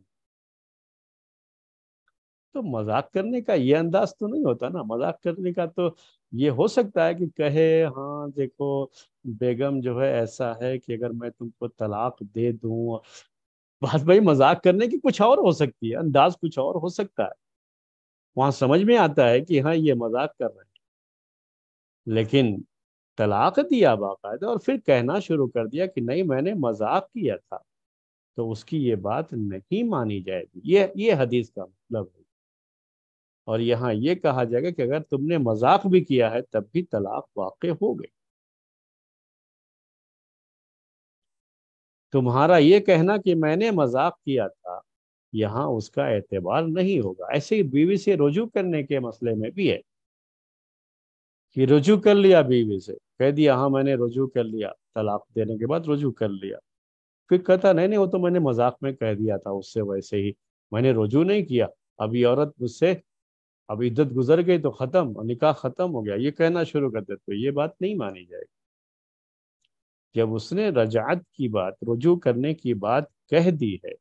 तो मजाक करने का ये अंदाज तो नहीं होता ना मजाक करने का तो ये हो सकता है कि कहे हाँ देखो बेगम जो है ऐसा है कि अगर मैं तुमको तलाक दे दूं बात भाई मजाक करने की कुछ और हो सकती है अंदाज कुछ और हो सकता है वहां समझ में आता है कि हाँ ये मजाक कर रहे हैं लेकिन तलाक दिया बाकायदा और फिर कहना शुरू कर दिया कि नहीं मैंने मजाक किया था तो उसकी ये बात नहीं मानी जाएगी ये ये हदीस का मतलब है और यहाँ ये कहा जाएगा कि अगर तुमने मजाक भी किया है तब भी तलाक वाक़ हो गई तुम्हारा ये कहना कि मैंने मजाक किया था यहाँ उसका एतबार नहीं होगा ऐसे ही बीवी से रुजू करने के मसले में भी है कि रुजू कर लिया बीवी से कह दिया हाँ मैंने रुजू कर लिया तलाक देने के बाद रुजू कर लिया फिर कहता नहीं नहीं वो तो मैंने मजाक में कह दिया था उससे वैसे ही मैंने रुजू नहीं किया अभी औरत मुझसे अब इद्दत गुजर गई तो ख़त्म और निकाह ख़त्म हो गया ये कहना शुरू कर देते तो ये बात नहीं मानी जाएगी जब उसने रजात की बात रुजू करने की बात कह दी है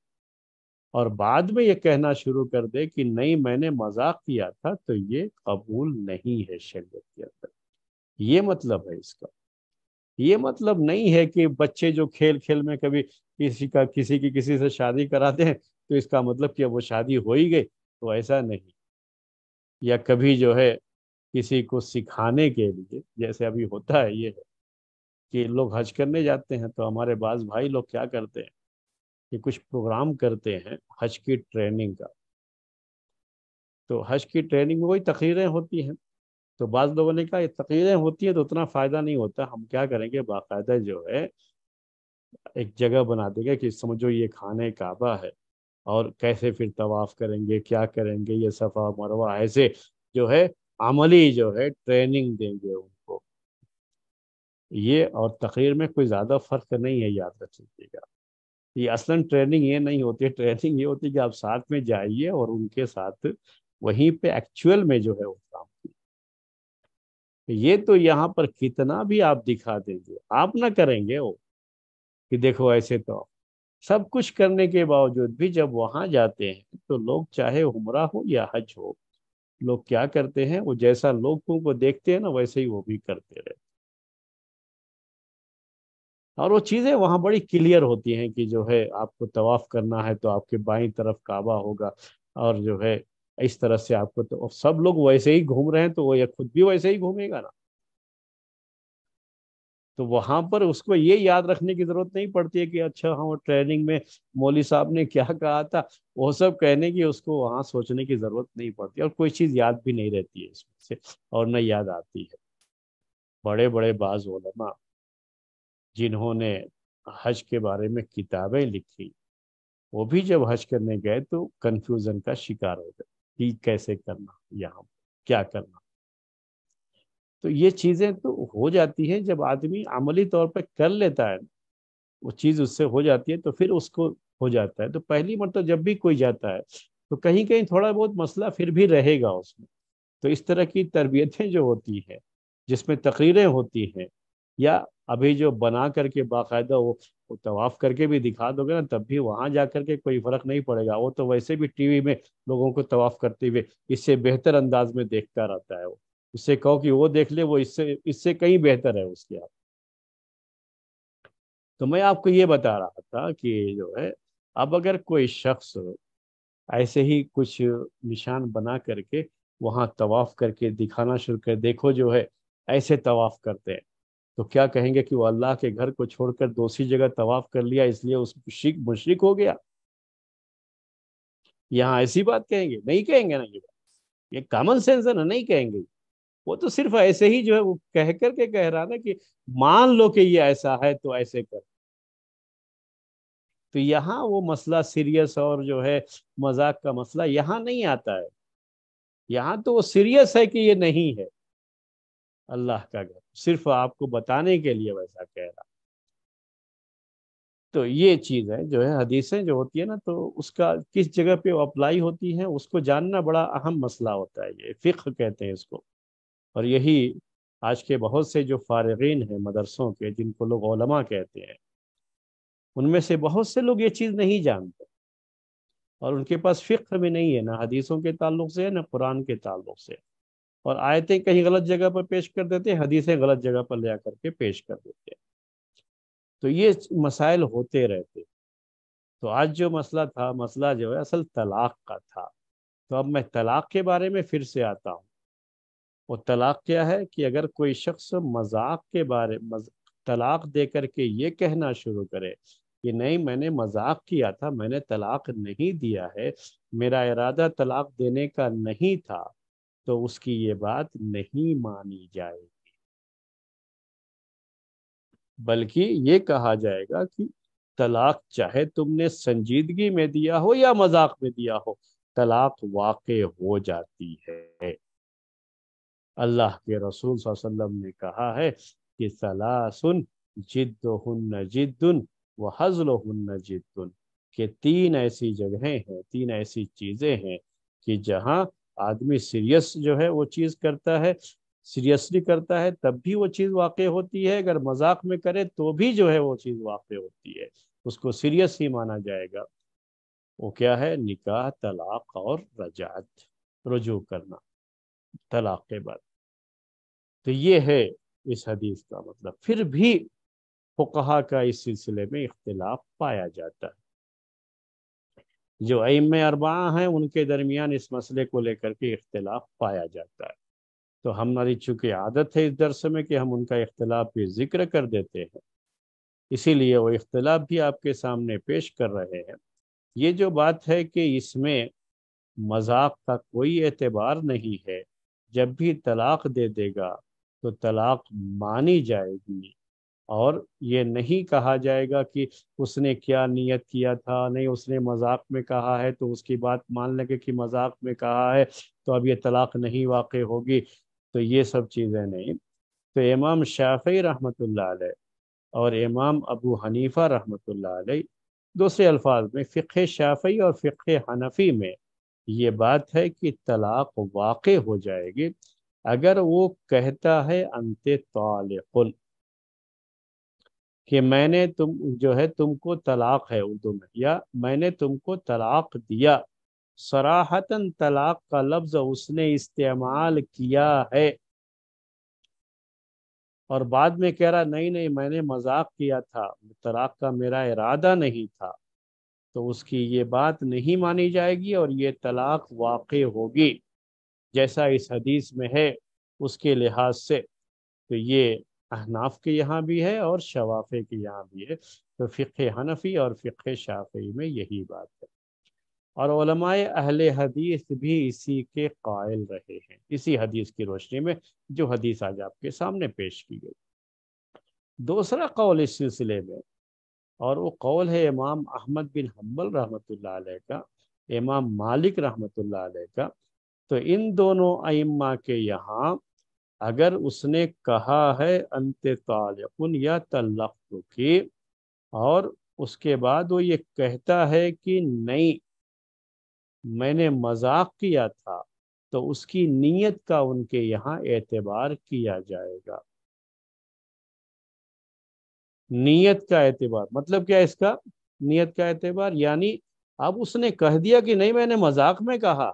और बाद में ये कहना शुरू कर दे कि नहीं मैंने मजाक किया था तो ये कबूल नहीं है शरीयत के अंदर ये मतलब है इसका ये मतलब नहीं है कि बच्चे जो खेल खेल में कभी किसी का किसी की किसी से शादी कराते हैं तो इसका मतलब कि अब वो शादी हो ही गई तो ऐसा नहीं या कभी जो है किसी को सिखाने के लिए जैसे अभी होता है ये है कि लोग हज करने जाते हैं तो हमारे बाज भाई लोग क्या करते हैं कि कुछ प्रोग्राम करते हैं हज की ट्रेनिंग का तो हज की ट्रेनिंग में वही तकरीरें होती हैं तो बाज़ लोगों ने कहा ये तकरीरें होती हैं तो उतना फ़ायदा नहीं होता हम क्या करेंगे बाकायदा जो है एक जगह बना देंगे कि समझो ये खाने काबा है और कैसे फिर तवाफ़ करेंगे क्या करेंगे ये सफ़ा मरवा ऐसे जो है अमली जो है ट्रेनिंग देंगे उनको ये और तकरीर में कोई ज़्यादा फ़र्क नहीं है याद रख लीजिएगा ये असलन ट्रेनिंग ये नहीं होती है ट्रेनिंग ये होती है कि आप साथ में जाइए और उनके साथ वहीं पे एक्चुअल में जो है वो काम ये तो यहाँ पर कितना भी आप दिखा देंगे आप ना करेंगे वो कि देखो ऐसे तो सब कुछ करने के बावजूद भी जब वहां जाते हैं तो लोग चाहे उमरा हो या हज हो लोग क्या करते हैं वो जैसा लोगों को देखते हैं ना वैसे ही वो भी करते रहते और वो चीज़ें वहाँ बड़ी क्लियर होती हैं कि जो है आपको तवाफ़ करना है तो आपके बाई तरफ काबा होगा और जो है इस तरह से आपको तो सब लोग वैसे ही घूम रहे हैं तो वो ये खुद भी वैसे ही घूमेगा ना तो वहाँ पर उसको ये याद रखने की ज़रूरत नहीं पड़ती है कि अच्छा हाँ ट्रेनिंग में मौली साहब ने क्या कहा था वो सब कहने की उसको वहाँ सोचने की ज़रूरत नहीं पड़ती और कोई चीज़ याद भी नहीं रहती है इसमें से और न याद आती है बड़े बड़े बाज ओलमा जिन्होंने हज के बारे में किताबें लिखी वो भी जब हज करने गए तो कन्फ्यूज़न का शिकार हो गए कि कैसे करना यहाँ क्या करना तो ये चीज़ें तो हो जाती है जब आदमी अमली तौर पर कर लेता है वो चीज़ उससे हो जाती है तो फिर उसको हो जाता है तो पहली मतलब जब भी कोई जाता है तो कहीं कहीं थोड़ा बहुत मसला फिर भी रहेगा उसमें तो इस तरह की तरबियतें जो होती है जिसमें तकरीरें होती हैं या अभी जो बना करके बाकायदा वो, वो तवाफ़ करके भी दिखा दोगे ना तब भी वहाँ जा कर के कोई फ़र्क नहीं पड़ेगा वो तो वैसे भी टीवी में लोगों को तवाफ़ करते हुए इससे बेहतर अंदाज में देखता रहता है वो उससे कहो कि वो देख ले वो इससे इससे कहीं बेहतर है उसके आप तो मैं आपको ये बता रहा था कि जो है अब अगर कोई शख्स ऐसे ही कुछ निशान बना करके वहाँ तवाफ़ करके दिखाना शुरू कर देखो जो है ऐसे तवाफ़ करते हैं तो क्या कहेंगे कि वो अल्लाह के घर को छोड़कर दूसरी जगह तवाफ़ कर लिया इसलिए उस शिक मुशरक हो गया यहाँ ऐसी बात कहेंगे नहीं कहेंगे ना ये बात ये कॉमन सेंस है ना नहीं कहेंगे वो तो सिर्फ ऐसे ही जो है वो कह कर के कह रहा ना कि मान लो कि ये ऐसा है तो ऐसे कर तो यहाँ वो मसला सीरियस और जो है मजाक का मसला यहाँ नहीं आता है यहाँ तो वो सीरियस है कि ये नहीं है अल्लाह का घर सिर्फ आपको बताने के लिए वैसा कह रहा तो ये चीज़ है जो है हदीसें जो होती है ना तो उसका किस जगह पे अप्लाई होती है उसको जानना बड़ा अहम मसला होता है ये फ़िक्र कहते हैं इसको और यही आज के बहुत से जो फारगीन हैं मदरसों के जिनको लोग ओलमा कहते हैं उनमें से बहुत से लोग ये चीज़ नहीं जानते और उनके पास फ़िक्र में नहीं है ना हदीसों के ताल्लुक से है ना कुरान के ताल्लुक से और आयतें कहीं गलत जगह पर पेश कर देते हैं हदीसें गलत जगह पर ले करके पेश कर देते हैं तो ये मसाइल होते रहते तो आज जो मसला था मसला जो है असल तलाक का था तो अब मैं तलाक के बारे में फिर से आता हूँ और तलाक क्या है कि अगर कोई शख्स मजाक के बारे मज, तलाक दे करके ये कहना शुरू करे कि नहीं मैंने मजाक किया था मैंने तलाक नहीं दिया है मेरा इरादा तलाक देने का नहीं था तो उसकी ये बात नहीं मानी जाएगी बल्कि ये कहा जाएगा कि तलाक चाहे तुमने संजीदगी में दिया हो या मजाक में दिया हो तलाक वाक़ हो जाती है अल्लाह के रसूल वसल्लम ने कहा है कि सलासुन जिद्द हन्न जिद्दन व हजल हन्न जिद्दन के तीन ऐसी जगहें हैं तीन ऐसी चीज़ें हैं कि जहाँ आदमी सीरियस जो है वो चीज़ करता है सीरियसली करता है तब भी वो चीज़ वाक़ होती है अगर मजाक में करे तो भी जो है वो चीज़ वाक़ होती है उसको सीरियस ही माना जाएगा वो क्या है निकाह तलाक और रजात रजू करना तलाक के बाद तो ये है इस हदीस का मतलब फिर भी फुकहा का इस सिलसिले में इख्तलाफ पाया जाता है जो अम अरबा हैं उनके दरमियान इस मसले को लेकर के इख्तलाफ पाया जाता है तो हमारी चूँकि आदत है इस दरस में कि हम उनका इख्तलाफ भी जिक्र कर देते हैं इसीलिए वो इख्तलाफ भी आपके सामने पेश कर रहे हैं ये जो बात है कि इसमें मजाक का कोई एतबार नहीं है जब भी तलाक दे देगा तो तलाक मानी जाएगी और ये नहीं कहा जाएगा कि उसने क्या नियत किया था नहीं उसने मजाक में कहा है तो उसकी बात मान लगे कि मजाक में कहा है तो अब ये तलाक नहीं वाक़ होगी तो ये सब चीज़ें नहीं तो इमाम शाफी रहमत और इमाम अबू हनीफ़ा रहमत दूसरे अल्फाज में फ़िक़ शाफी और फ़िक़ हनफ़ी में ये बात है कि तलाक वाक़ हो जाएगी अगर वो कहता है अंत तालिकुल कि मैंने तुम जो है तुमको तलाक है उर्दू में या मैंने तुमको तलाक दिया सराहतन तलाक का लफ्ज उसने इस्तेमाल किया है और बाद में कह रहा नहीं नहीं मैंने मजाक किया था तलाक का मेरा इरादा नहीं था तो उसकी ये बात नहीं मानी जाएगी और ये तलाक वाक़ होगी जैसा इस हदीस में है उसके लिहाज से तो ये अहनाफ के यहाँ भी है और शवाफ़े के यहाँ भी है तो फ़िक़ हनफी और फ़िक़ शाफ़ी में यही बात है और अहल हदीस भी इसी के कायल रहे हैं इसी हदीस की रोशनी में जो हदीस आज आपके सामने पेश की गई दूसरा कौल इस सिलसिले में और वो कौल है इमाम अहमद बिन हम्बल रहमत का इमाम मालिक रहमत का तो इन दोनों अइम्मा के यहाँ अगर उसने कहा है अंत तालकुन या तल्लु की और उसके बाद वो ये कहता है कि नहीं मैंने मजाक किया था तो उसकी नीयत का उनके यहाँ एतबार किया जाएगा नीयत का एतबार मतलब क्या इसका नीयत का एतबार यानी अब उसने कह दिया कि नहीं मैंने मजाक में कहा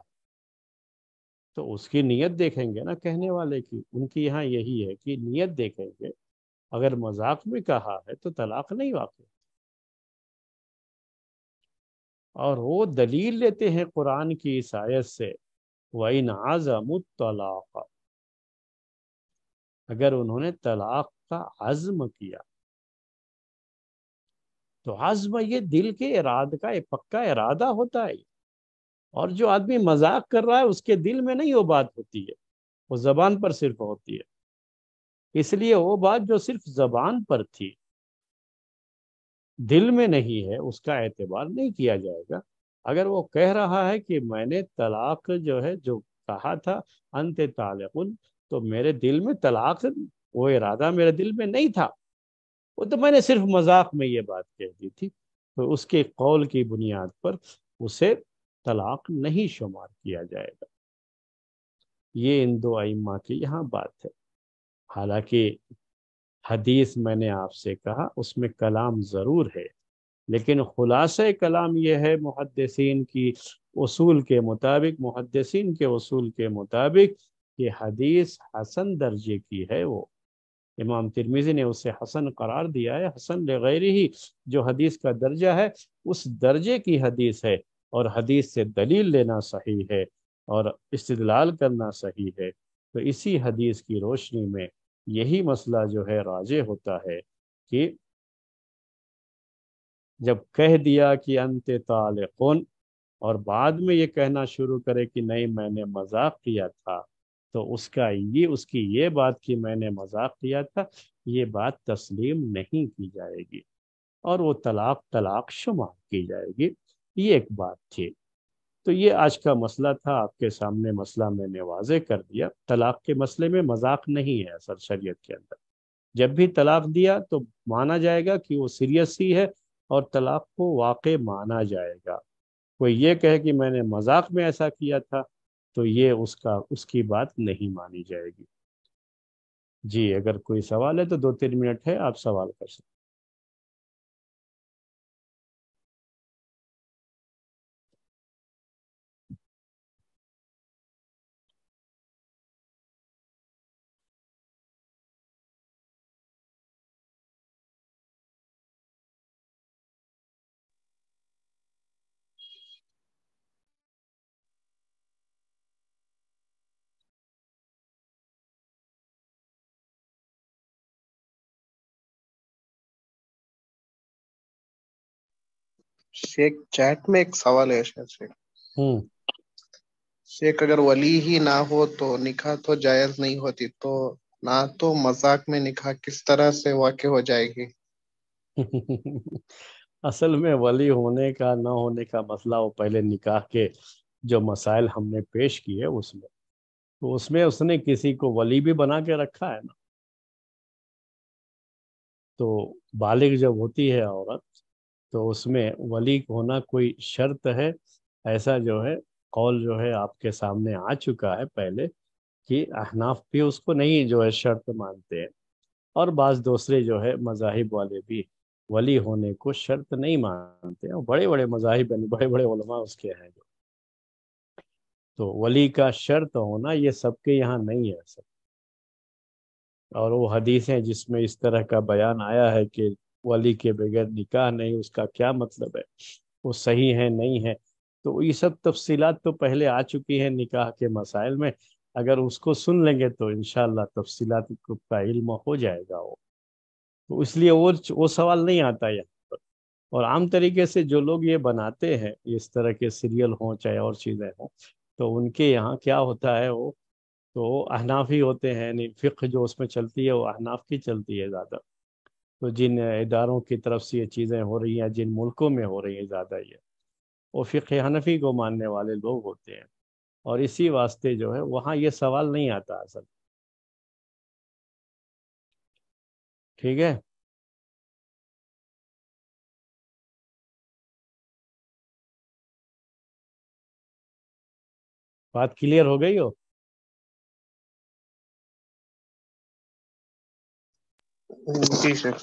तो उसकी नीयत देखेंगे ना कहने वाले की उनकी यहाँ यही है कि नीयत देखेंगे अगर मजाक में कहा है तो तलाक नहीं वाकई और वो दलील लेते हैं कुरान की इस आयत से वही नाजम तलाक अगर उन्होंने तलाक का आज़म किया तो आज़म ये दिल के इराद का पक्का इरादा होता है और जो आदमी मजाक कर रहा है उसके दिल में नहीं वो बात होती है वो जबान पर सिर्फ होती है इसलिए वो बात जो सिर्फ जबान पर थी दिल में नहीं है उसका एतबार नहीं किया जाएगा अगर वो कह रहा है कि मैंने तलाक जो है जो कहा था अंत तालकुन तो मेरे दिल में तलाक वो इरादा मेरे दिल में नहीं था वो तो मैंने सिर्फ मजाक में ये बात कह दी थी तो उसके कौल की बुनियाद पर उसे तलाक नहीं शुमार किया जाएगा ये इन दो अइमा की यहाँ बात है हालांकि हदीस मैंने आपसे कहा उसमें कलाम ज़रूर है लेकिन खुलास कलाम यह है मुहदसिन की असूल के मुताबिक मुहदसिन के असूल के मुताबिक कि हदीस हसन दर्जे की है वो इमाम तिरमिज़ी ने उसे हसन करार दिया है हसन लगैर ही जो हदीस का दर्जा है उस दर्जे की हदीस है और हदीस से दलील लेना सही है और इस्तलाल करना सही है तो इसी हदीस की रोशनी में यही मसला जो है राजे होता है कि जब कह दिया कि अंत तालकुन और बाद में ये कहना शुरू करे कि नहीं मैंने मजाक किया था तो उसका ये उसकी ये बात कि मैंने मजाक किया था ये बात तस्लीम नहीं की जाएगी और वो तलाक तलाक शुमार की जाएगी ये एक बात थी तो ये आज का मसला था आपके सामने मसला मैंने वाजे कर दिया तलाक के मसले में मजाक नहीं है असर शरीयत के अंदर जब भी तलाक दिया तो माना जाएगा कि वो सीरियस ही है और तलाक को वाक़ माना जाएगा कोई ये कहे कि मैंने मजाक में ऐसा किया था तो ये उसका उसकी बात नहीं मानी जाएगी जी अगर कोई सवाल है तो दो तीन मिनट है आप सवाल कर सकते शेख चैट में एक सवाल है शेख शेख हम्म। शेख अगर वली ही ना हो तो निकाह तो जायज नहीं होती तो ना तो मजाक में निकाह किस तरह से वाकई हो जाएगी असल में वली होने का ना होने का मसला वो पहले निकाह के जो मसाइल हमने पेश किए उसमें तो उसमें उसने किसी को वली भी बना के रखा है ना तो बालिग जब होती है औरत तो उसमें वली होना कोई शर्त है ऐसा जो है कौल जो है आपके सामने आ चुका है पहले कि अहनाफ भी उसको नहीं जो है शर्त मानते हैं और बाज़ दूसरे जो है मजाहिब वाले भी वली होने को शर्त नहीं मानते हैं बड़े बड़े मजाहिब बड़े बड़े उलमा उसके हैं जो तो वली का शर्त होना ये सबके यहाँ नहीं है सब और वो हदीस जिसमें इस तरह का बयान आया है कि वली के बगैर निकाह नहीं उसका क्या मतलब है वो सही है नहीं है तो ये सब तफसीलात तो पहले आ चुकी हैं निकाह के मसाइल में अगर उसको सुन लेंगे तो इन तफसीलात का इल्म हो जाएगा वो तो इसलिए वो वो सवाल नहीं आता यहाँ पर और आम तरीके से जो लोग ये बनाते हैं इस तरह के सीरियल हों चाहे और चीज़ें हों तो उनके यहाँ क्या होता है वो तो अहनाफ ही होते हैं यानी फ़िक जो उसमें चलती है वो अहनाफ की चलती है ज़्यादा तो जिन इदारों की तरफ से ये चीज़ें हो रही हैं जिन मुल्कों में हो रही हैं ज़्यादा ये वो फ़िक हनफी को मानने वाले लोग होते हैं और इसी वास्ते जो है वहाँ ये सवाल नहीं आता असल ठीक है बात क्लियर हो गई हो जी सर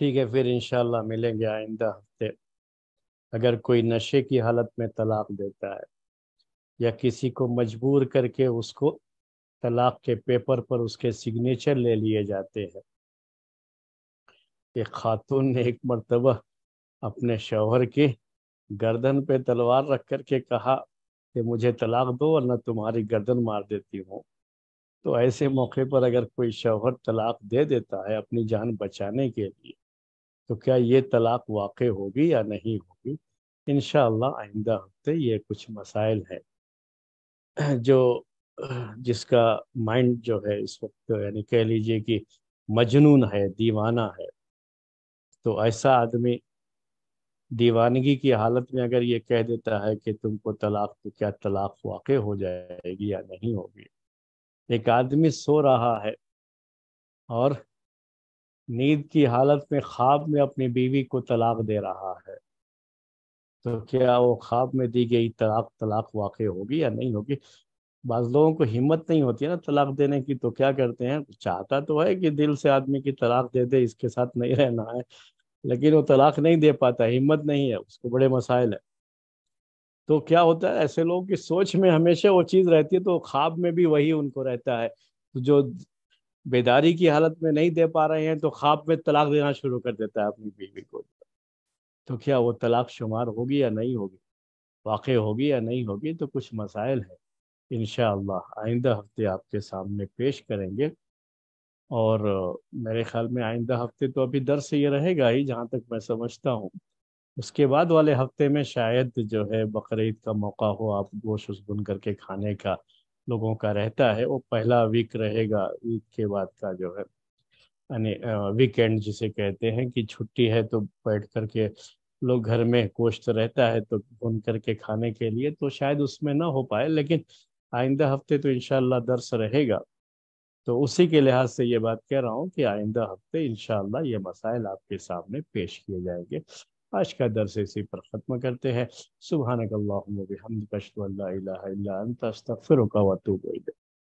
ठीक है फिर इंशाल्लाह मिलेंगे आइंदा हफ्ते अगर कोई नशे की हालत में तलाक देता है या किसी को मजबूर करके उसको तलाक के पेपर पर उसके सिग्नेचर ले लिए जाते हैं एक खातून ने एक मरतबा अपने शौहर की गर्दन पे तलवार रख कर के कहा कि मुझे तलाक दो वरना तुम्हारी गर्दन मार देती हूँ तो ऐसे मौके पर अगर कोई शौहर तलाक दे देता है अपनी जान बचाने के लिए तो क्या ये तलाक वाक़ होगी या नहीं होगी इन आइंदा हफ्ते ये कुछ मसाइल हैं जो जिसका माइंड जो है इस वक्त यानी कह लीजिए कि मजनून है दीवाना है तो ऐसा आदमी दीवानगी की हालत में अगर ये कह देता है कि तुमको तलाक तो क्या तलाक वाक़ हो जाएगी या नहीं होगी एक आदमी सो रहा है और नींद की हालत में ख्वाब में अपनी बीवी को तलाक दे रहा है तो क्या वो ख्वाब में दी गई तलाक तलाक वाक़ होगी या नहीं होगी बाज लोगों को हिम्मत नहीं होती है ना तलाक देने की तो क्या करते हैं चाहता तो है कि दिल से आदमी की तलाक दे दे इसके साथ नहीं रहना है लेकिन वो तलाक नहीं दे पाता हिम्मत नहीं है उसको बड़े मसाइल है तो क्या होता है ऐसे लोगों की सोच में हमेशा वो चीज़ रहती है तो ख्वाब में भी वही उनको रहता है तो जो बेदारी की हालत में नहीं दे पा रहे हैं तो ख्वाब में तलाक देना शुरू कर देता है अपनी बीवी को तो क्या वो तलाक शुमार होगी या नहीं होगी वाकई होगी या नहीं होगी तो कुछ मसाइल है इन आइंदा हफ्ते आपके सामने पेश करेंगे और मेरे ख्याल में आइंदा हफ्ते तो अभी दर से ये रहेगा ही जहाँ तक मैं समझता हूँ उसके बाद वाले हफ्ते में शायद जो है बकर का मौका हो आप गोश उस बुन करके खाने का लोगों का रहता है वो पहला वीक रहेगा ईद के बाद का जो है यानी वीकेंड जिसे कहते हैं कि छुट्टी है तो बैठ करके लोग घर में कोश्त रहता है तो बुन करके खाने के लिए तो शायद उसमें ना हो पाए लेकिन आइंदा हफ्ते तो इनशाला दर्स रहेगा तो उसी के लिहाज से ये बात कह रहा हूँ कि आइंदा हफ्ते इनशाला ये मसाइल आपके सामने पेश किए जाएंगे आज का दर्स इसी पर ख़त्म करते हैं सुबह हमद